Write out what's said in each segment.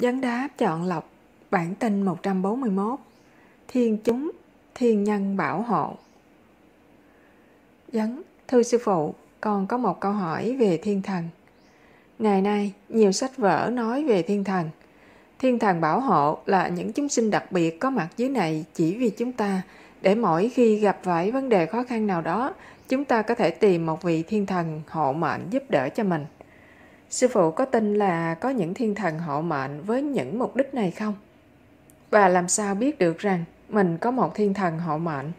Vấn đáp chọn lọc bản tin 141 Thiên chúng, thiên nhân bảo hộ Vấn, thưa sư phụ, con có một câu hỏi về thiên thần Ngày nay, nhiều sách vở nói về thiên thần Thiên thần bảo hộ là những chúng sinh đặc biệt có mặt dưới này chỉ vì chúng ta để mỗi khi gặp phải vấn đề khó khăn nào đó, chúng ta có thể tìm một vị thiên thần hộ mệnh giúp đỡ cho mình. Sư phụ có tin là có những thiên thần hộ mệnh với những mục đích này không? Và làm sao biết được rằng mình có một thiên thần hộ mệnh?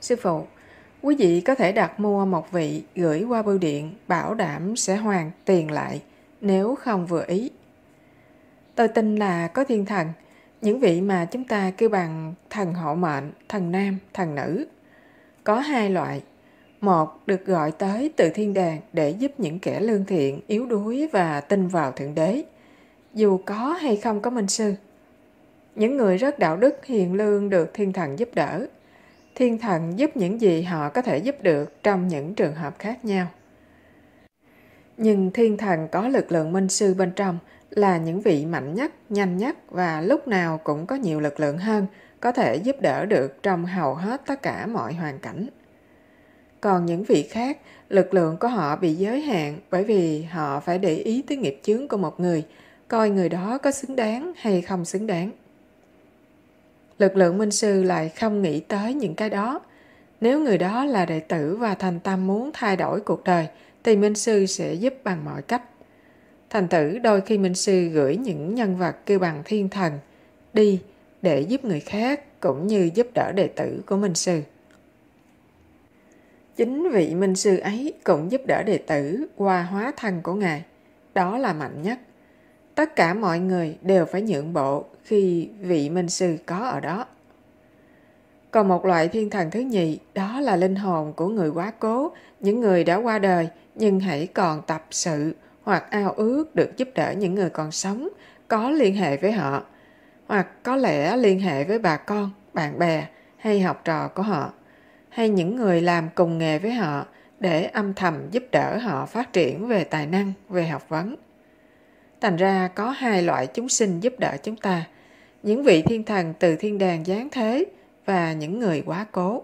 Sư phụ, quý vị có thể đặt mua một vị gửi qua bưu điện bảo đảm sẽ hoàn tiền lại nếu không vừa ý. Tôi tin là có thiên thần, những vị mà chúng ta kêu bằng thần hộ mệnh, thần nam, thần nữ. Có hai loại, một được gọi tới từ thiên đàng để giúp những kẻ lương thiện, yếu đuối và tin vào Thượng Đế, dù có hay không có minh sư. Những người rất đạo đức hiền lương được thiên thần giúp đỡ. Thiên thần giúp những gì họ có thể giúp được trong những trường hợp khác nhau. Nhưng thiên thần có lực lượng minh sư bên trong là những vị mạnh nhất, nhanh nhất và lúc nào cũng có nhiều lực lượng hơn, có thể giúp đỡ được trong hầu hết tất cả mọi hoàn cảnh còn những vị khác lực lượng của họ bị giới hạn bởi vì họ phải để ý tới nghiệp chướng của một người coi người đó có xứng đáng hay không xứng đáng lực lượng minh sư lại không nghĩ tới những cái đó nếu người đó là đệ tử và thành tâm muốn thay đổi cuộc đời thì minh sư sẽ giúp bằng mọi cách thành tử đôi khi minh sư gửi những nhân vật kêu bằng thiên thần đi để giúp người khác cũng như giúp đỡ đệ tử của minh sư Chính vị minh sư ấy cũng giúp đỡ đệ tử qua hóa thân của Ngài. Đó là mạnh nhất. Tất cả mọi người đều phải nhượng bộ khi vị minh sư có ở đó. Còn một loại thiên thần thứ nhì đó là linh hồn của người quá cố, những người đã qua đời nhưng hãy còn tập sự hoặc ao ước được giúp đỡ những người còn sống, có liên hệ với họ, hoặc có lẽ liên hệ với bà con, bạn bè hay học trò của họ hay những người làm cùng nghề với họ để âm thầm giúp đỡ họ phát triển về tài năng, về học vấn. Thành ra có hai loại chúng sinh giúp đỡ chúng ta, những vị thiên thần từ thiên đàng giáng thế và những người quá cố.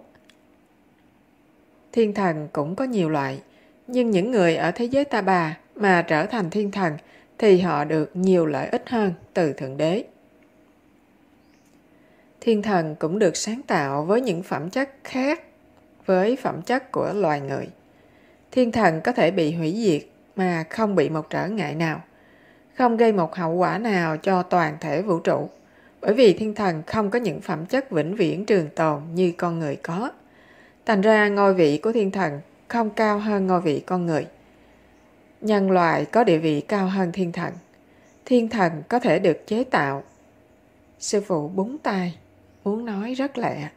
Thiên thần cũng có nhiều loại, nhưng những người ở thế giới ta bà mà trở thành thiên thần thì họ được nhiều lợi ích hơn từ Thượng Đế. Thiên thần cũng được sáng tạo với những phẩm chất khác với phẩm chất của loài người. Thiên thần có thể bị hủy diệt mà không bị một trở ngại nào, không gây một hậu quả nào cho toàn thể vũ trụ, bởi vì thiên thần không có những phẩm chất vĩnh viễn trường tồn như con người có. Thành ra ngôi vị của thiên thần không cao hơn ngôi vị con người. Nhân loại có địa vị cao hơn thiên thần. Thiên thần có thể được chế tạo. Sư phụ búng tay, muốn nói rất lẹ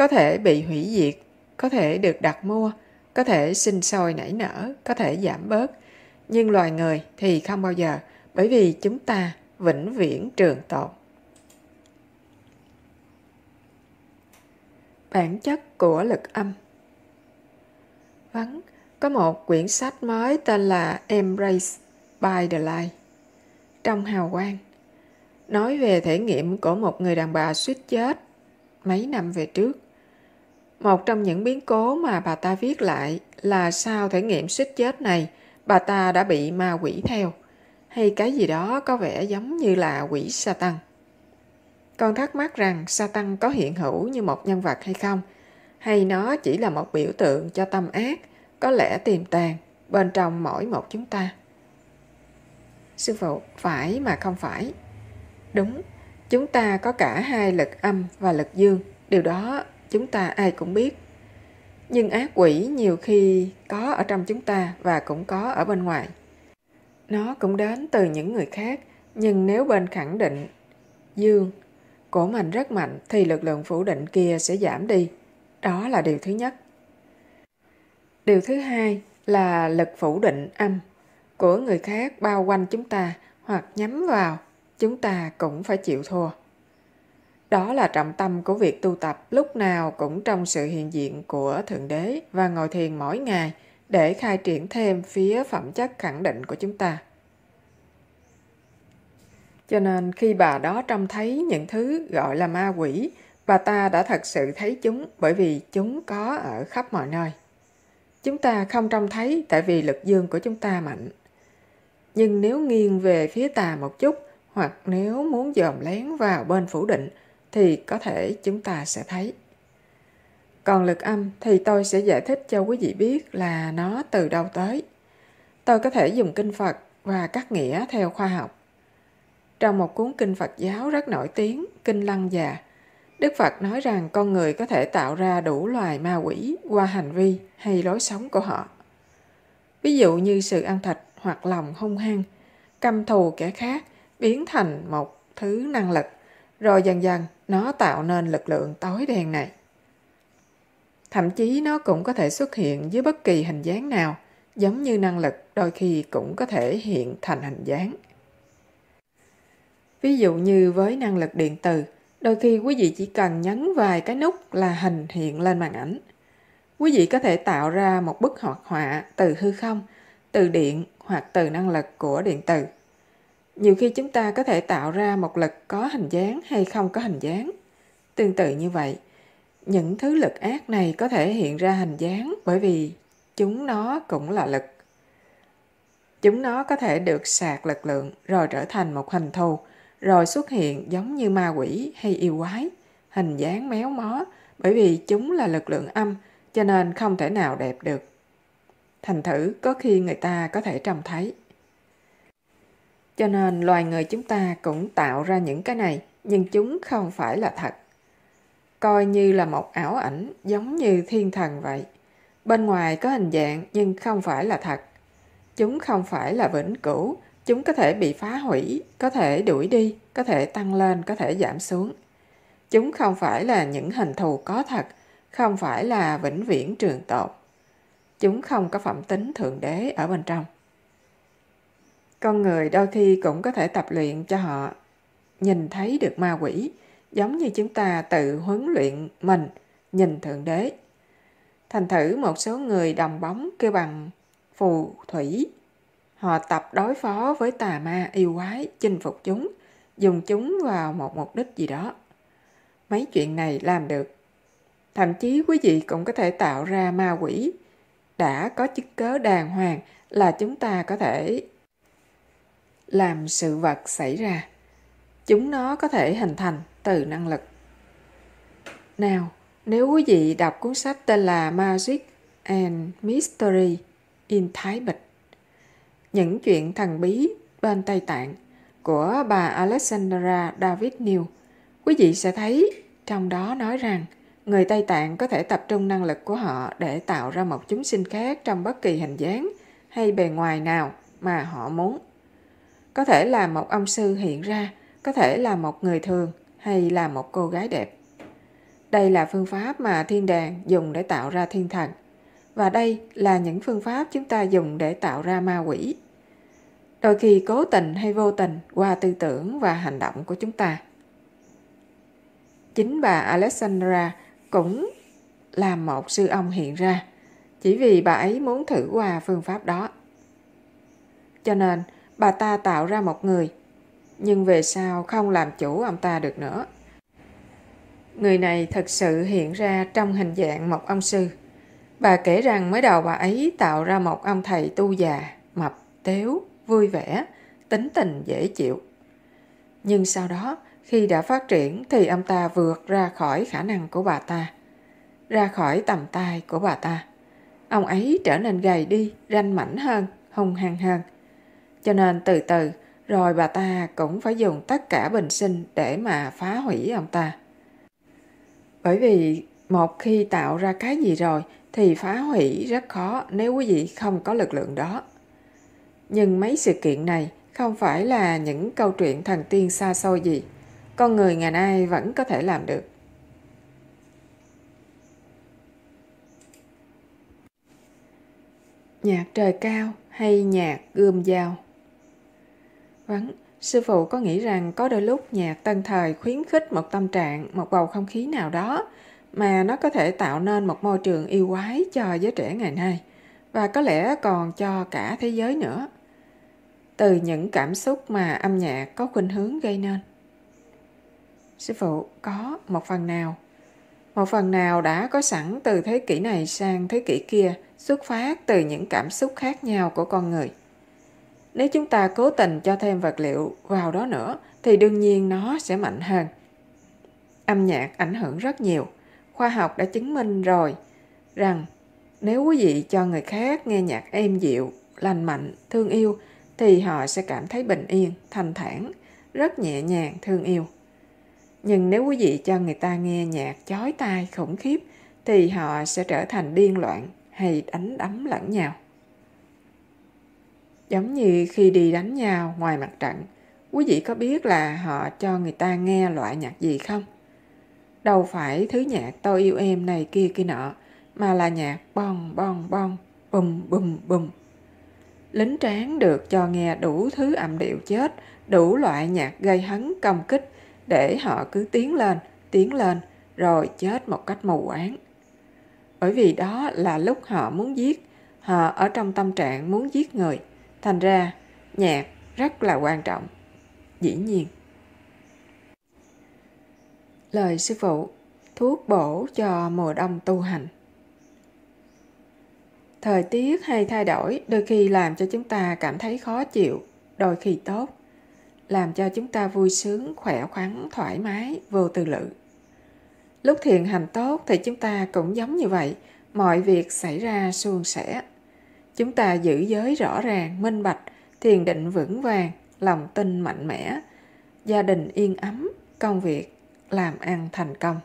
có thể bị hủy diệt có thể được đặt mua có thể sinh sôi nảy nở có thể giảm bớt nhưng loài người thì không bao giờ bởi vì chúng ta vĩnh viễn trường tồn bản chất của lực âm vắng có một quyển sách mới tên là embrace by the light trong hào quang nói về thể nghiệm của một người đàn bà suýt chết mấy năm về trước một trong những biến cố mà bà ta viết lại là sau thể nghiệm suýt chết này, bà ta đã bị ma quỷ theo, hay cái gì đó có vẻ giống như là quỷ sa tăng. Con thắc mắc rằng sa tăng có hiện hữu như một nhân vật hay không, hay nó chỉ là một biểu tượng cho tâm ác, có lẽ tiềm tàng bên trong mỗi một chúng ta. Sư phụ, phải mà không phải. Đúng, chúng ta có cả hai lực âm và lực dương, điều đó chúng ta ai cũng biết nhưng ác quỷ nhiều khi có ở trong chúng ta và cũng có ở bên ngoài nó cũng đến từ những người khác nhưng nếu bên khẳng định dương của mình rất mạnh thì lực lượng phủ định kia sẽ giảm đi đó là điều thứ nhất điều thứ hai là lực phủ định âm của người khác bao quanh chúng ta hoặc nhắm vào chúng ta cũng phải chịu thua đó là trọng tâm của việc tu tập lúc nào cũng trong sự hiện diện của Thượng Đế và ngồi thiền mỗi ngày để khai triển thêm phía phẩm chất khẳng định của chúng ta. Cho nên khi bà đó trông thấy những thứ gọi là ma quỷ, bà ta đã thật sự thấy chúng bởi vì chúng có ở khắp mọi nơi. Chúng ta không trông thấy tại vì lực dương của chúng ta mạnh. Nhưng nếu nghiêng về phía tà một chút, hoặc nếu muốn dòm lén vào bên phủ định, thì có thể chúng ta sẽ thấy còn lực âm thì tôi sẽ giải thích cho quý vị biết là nó từ đâu tới tôi có thể dùng kinh phật và các nghĩa theo khoa học trong một cuốn kinh phật giáo rất nổi tiếng kinh lăng già đức phật nói rằng con người có thể tạo ra đủ loài ma quỷ qua hành vi hay lối sống của họ ví dụ như sự ăn thịt hoặc lòng hung hăng căm thù kẻ khác biến thành một thứ năng lực rồi dần dần nó tạo nên lực lượng tối đen này. Thậm chí nó cũng có thể xuất hiện dưới bất kỳ hình dáng nào, giống như năng lực đôi khi cũng có thể hiện thành hình dáng. Ví dụ như với năng lực điện từ, đôi khi quý vị chỉ cần nhấn vài cái nút là hình hiện lên màn ảnh. Quý vị có thể tạo ra một bức hoạt họa từ hư không, từ điện hoặc từ năng lực của điện từ nhiều khi chúng ta có thể tạo ra một lực có hình dáng hay không có hình dáng tương tự như vậy những thứ lực ác này có thể hiện ra hình dáng bởi vì chúng nó cũng là lực chúng nó có thể được sạc lực lượng rồi trở thành một hình thù rồi xuất hiện giống như ma quỷ hay yêu quái hình dáng méo mó bởi vì chúng là lực lượng âm cho nên không thể nào đẹp được thành thử có khi người ta có thể trông thấy cho nên loài người chúng ta cũng tạo ra những cái này, nhưng chúng không phải là thật. Coi như là một ảo ảnh giống như thiên thần vậy. Bên ngoài có hình dạng nhưng không phải là thật. Chúng không phải là vĩnh cửu, chúng có thể bị phá hủy, có thể đuổi đi, có thể tăng lên, có thể giảm xuống. Chúng không phải là những hình thù có thật, không phải là vĩnh viễn trường tồn. Chúng không có phẩm tính thượng đế ở bên trong con người đôi khi cũng có thể tập luyện cho họ nhìn thấy được ma quỷ giống như chúng ta tự huấn luyện mình nhìn thượng đế thành thử một số người đồng bóng kêu bằng phù thủy họ tập đối phó với tà ma yêu quái chinh phục chúng dùng chúng vào một mục đích gì đó mấy chuyện này làm được thậm chí quý vị cũng có thể tạo ra ma quỷ đã có chứng cớ đàng hoàng là chúng ta có thể làm sự vật xảy ra chúng nó có thể hình thành từ năng lực nào nếu quý vị đọc cuốn sách tên là magic and mystery in thái bịch những chuyện thần bí bên tây tạng của bà alexandra david new quý vị sẽ thấy trong đó nói rằng người Tây Tạng có thể tập trung năng lực của họ để tạo ra một chúng sinh khác trong bất kỳ hình dáng hay bề ngoài nào mà họ muốn có thể là một ông sư hiện ra có thể là một người thường hay là một cô gái đẹp đây là phương pháp mà thiên đàng dùng để tạo ra thiên thần và đây là những phương pháp chúng ta dùng để tạo ra ma quỷ đôi khi cố tình hay vô tình qua tư tưởng và hành động của chúng ta chính bà alexandra cũng là một sư ông hiện ra chỉ vì bà ấy muốn thử qua phương pháp đó cho nên bà ta tạo ra một người, nhưng về sau không làm chủ ông ta được nữa. Người này thật sự hiện ra trong hình dạng một ông sư. Bà kể rằng mới đầu bà ấy tạo ra một ông thầy tu già, mập, tếu, vui vẻ, tính tình dễ chịu. Nhưng sau đó, khi đã phát triển thì ông ta vượt ra khỏi khả năng của bà ta, ra khỏi tầm tay của bà ta. Ông ấy trở nên gầy đi, ranh mảnh hơn, hung hăng hơn. Cho nên từ từ rồi bà ta cũng phải dùng tất cả bình sinh để mà phá hủy ông ta. Bởi vì một khi tạo ra cái gì rồi thì phá hủy rất khó nếu quý vị không có lực lượng đó. Nhưng mấy sự kiện này không phải là những câu chuyện thần tiên xa xôi gì. Con người ngày nay vẫn có thể làm được. Nhạc trời cao hay nhạc gươm dao? Vắng, sư phụ có nghĩ rằng có đôi lúc nhạc tân thời khuyến khích một tâm trạng, một bầu không khí nào đó mà nó có thể tạo nên một môi trường yêu quái cho giới trẻ ngày nay và có lẽ còn cho cả thế giới nữa. Từ những cảm xúc mà âm nhạc có khuynh hướng gây nên. Sư phụ, có một phần nào. Một phần nào đã có sẵn từ thế kỷ này sang thế kỷ kia, xuất phát từ những cảm xúc khác nhau của con người nếu chúng ta cố tình cho thêm vật liệu vào đó nữa thì đương nhiên nó sẽ mạnh hơn. Âm nhạc ảnh hưởng rất nhiều. Khoa học đã chứng minh rồi rằng nếu quý vị cho người khác nghe nhạc êm dịu, lành mạnh, thương yêu thì họ sẽ cảm thấy bình yên, thanh thản, rất nhẹ nhàng, thương yêu. Nhưng nếu quý vị cho người ta nghe nhạc chói tai khủng khiếp thì họ sẽ trở thành điên loạn hay đánh đấm lẫn nhau. Giống như khi đi đánh nhau ngoài mặt trận, quý vị có biết là họ cho người ta nghe loại nhạc gì không? Đâu phải thứ nhạc tôi yêu em này kia kia nọ, mà là nhạc bon bon bon, bùm bùm bùm. Lính tráng được cho nghe đủ thứ âm điệu chết, đủ loại nhạc gây hấn công kích, để họ cứ tiến lên, tiến lên, rồi chết một cách mù quáng. Bởi vì đó là lúc họ muốn giết, họ ở trong tâm trạng muốn giết người – Thành ra, nhạc rất là quan trọng. Dĩ nhiên. Lời sư phụ, thuốc bổ cho mùa đông tu hành. Thời tiết hay thay đổi đôi khi làm cho chúng ta cảm thấy khó chịu, đôi khi tốt, làm cho chúng ta vui sướng, khỏe khoắn, thoải mái, vô tư lự. Lúc thiền hành tốt thì chúng ta cũng giống như vậy, mọi việc xảy ra suôn sẻ, chúng ta giữ giới rõ ràng minh bạch thiền định vững vàng lòng tin mạnh mẽ gia đình yên ấm công việc làm ăn thành công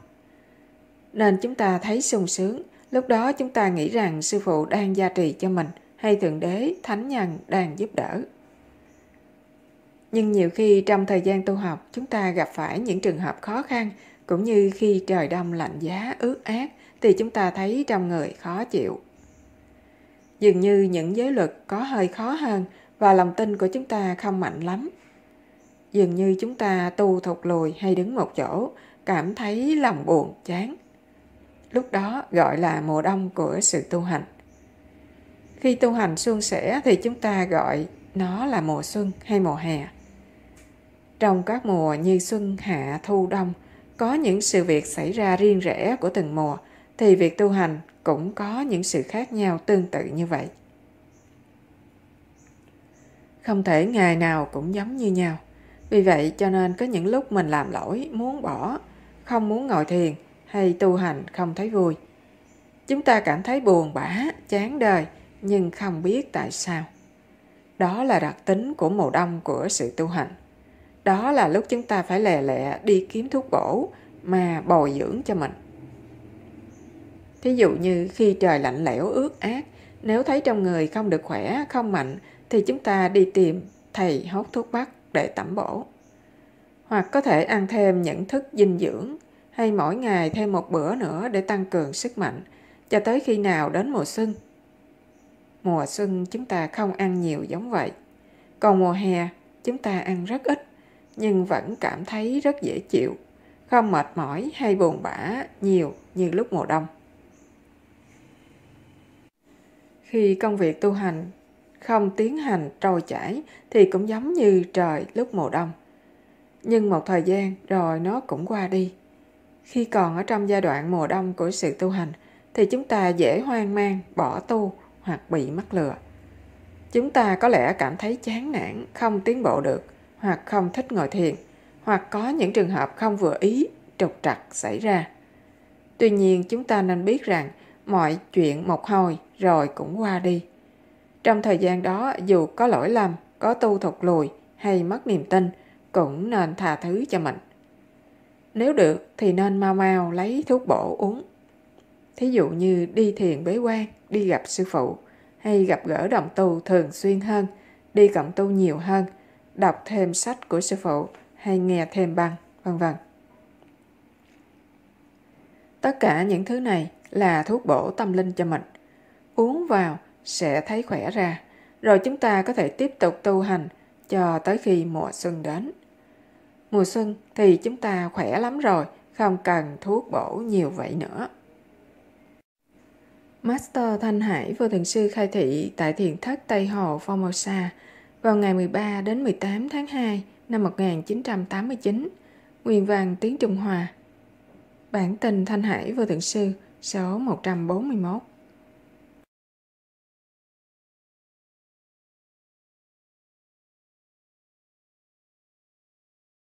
nên chúng ta thấy sung sướng lúc đó chúng ta nghĩ rằng sư phụ đang gia trì cho mình hay thượng đế thánh nhân đang giúp đỡ nhưng nhiều khi trong thời gian tu học chúng ta gặp phải những trường hợp khó khăn cũng như khi trời đông lạnh giá ướt át thì chúng ta thấy trong người khó chịu dường như những giới luật có hơi khó hơn và lòng tin của chúng ta không mạnh lắm dường như chúng ta tu thục lùi hay đứng một chỗ cảm thấy lòng buồn chán lúc đó gọi là mùa đông của sự tu hành khi tu hành suôn sẻ thì chúng ta gọi nó là mùa xuân hay mùa hè trong các mùa như xuân hạ thu đông có những sự việc xảy ra riêng rẽ của từng mùa thì việc tu hành cũng có những sự khác nhau tương tự như vậy không thể ngày nào cũng giống như nhau vì vậy cho nên có những lúc mình làm lỗi muốn bỏ không muốn ngồi thiền hay tu hành không thấy vui chúng ta cảm thấy buồn bã chán đời nhưng không biết tại sao đó là đặc tính của mùa đông của sự tu hành đó là lúc chúng ta phải lè lẹ đi kiếm thuốc bổ mà bồi dưỡng cho mình Thí dụ như khi trời lạnh lẽo ướt át, nếu thấy trong người không được khỏe, không mạnh, thì chúng ta đi tìm thầy hốt thuốc bắc để tẩm bổ. Hoặc có thể ăn thêm những thức dinh dưỡng hay mỗi ngày thêm một bữa nữa để tăng cường sức mạnh cho tới khi nào đến mùa xuân. Mùa xuân chúng ta không ăn nhiều giống vậy. Còn mùa hè chúng ta ăn rất ít nhưng vẫn cảm thấy rất dễ chịu, không mệt mỏi hay buồn bã nhiều như lúc mùa đông. Khi công việc tu hành không tiến hành trôi chảy thì cũng giống như trời lúc mùa đông. Nhưng một thời gian rồi nó cũng qua đi. Khi còn ở trong giai đoạn mùa đông của sự tu hành thì chúng ta dễ hoang mang, bỏ tu hoặc bị mắc lừa. Chúng ta có lẽ cảm thấy chán nản, không tiến bộ được hoặc không thích ngồi thiền hoặc có những trường hợp không vừa ý, trục trặc xảy ra. Tuy nhiên chúng ta nên biết rằng mọi chuyện một hồi rồi cũng qua đi. Trong thời gian đó, dù có lỗi lầm, có tu thụt lùi hay mất niềm tin, cũng nên tha thứ cho mình. Nếu được thì nên mau mau lấy thuốc bổ uống. Thí dụ như đi thiền bế quan, đi gặp sư phụ, hay gặp gỡ đồng tu thường xuyên hơn, đi cộng tu nhiều hơn, đọc thêm sách của sư phụ hay nghe thêm băng, vân vân. Tất cả những thứ này là thuốc bổ tâm linh cho mình. Uống vào sẽ thấy khỏe ra, rồi chúng ta có thể tiếp tục tu hành cho tới khi mùa xuân đến. Mùa xuân thì chúng ta khỏe lắm rồi, không cần thuốc bổ nhiều vậy nữa. Master Thanh Hải vô Thượng sư khai thị tại thiền thất Tây Hồ Formosa vào ngày 13 đến 18 tháng 2 năm 1989, nguyên vàng tiếng Trung hòa Bản tình Thanh Hải vô thượng sư Số 141